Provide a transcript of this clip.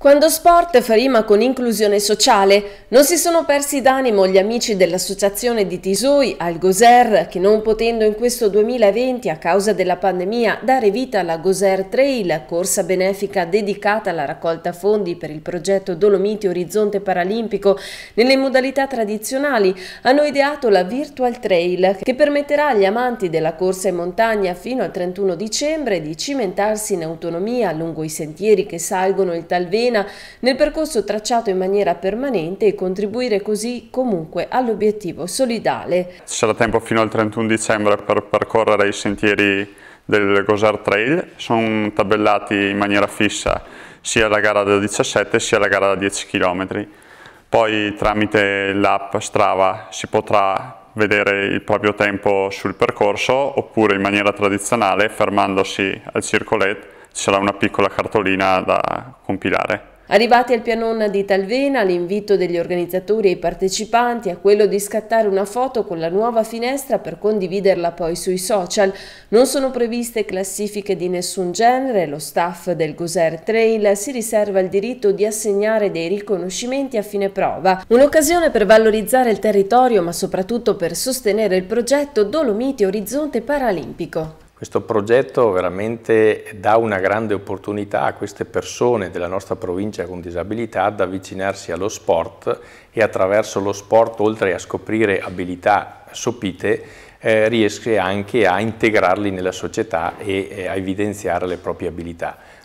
Quando sport fa rima con inclusione sociale, non si sono persi d'animo gli amici dell'associazione di Tisoi, Algoser, che non potendo in questo 2020 a causa della pandemia dare vita alla Goser Trail, corsa benefica dedicata alla raccolta fondi per il progetto Dolomiti Orizzonte Paralimpico nelle modalità tradizionali, hanno ideato la Virtual Trail che permetterà agli amanti della corsa in montagna fino al 31 dicembre di cimentarsi in autonomia lungo i sentieri che salgono il Talvero Cesena nel percorso tracciato in maniera permanente e contribuire così comunque all'obiettivo solidale. Sarà tempo fino al 31 dicembre per percorrere i sentieri del Gosar Trail, sono tabellati in maniera fissa sia la gara da 17 sia la gara da 10 km. Poi tramite l'app Strava si potrà vedere il proprio tempo sul percorso oppure in maniera tradizionale fermandosi al circolet ci sarà una piccola cartolina da compilare. Arrivati al pianone di Talvena, l'invito degli organizzatori e i partecipanti è quello di scattare una foto con la nuova finestra per condividerla poi sui social. Non sono previste classifiche di nessun genere, lo staff del Goser Trail si riserva il diritto di assegnare dei riconoscimenti a fine prova. Un'occasione per valorizzare il territorio ma soprattutto per sostenere il progetto Dolomiti Orizzonte Paralimpico. Questo progetto veramente dà una grande opportunità a queste persone della nostra provincia con disabilità ad avvicinarsi allo sport e attraverso lo sport, oltre a scoprire abilità sopite, eh, riesce anche a integrarli nella società e eh, a evidenziare le proprie abilità.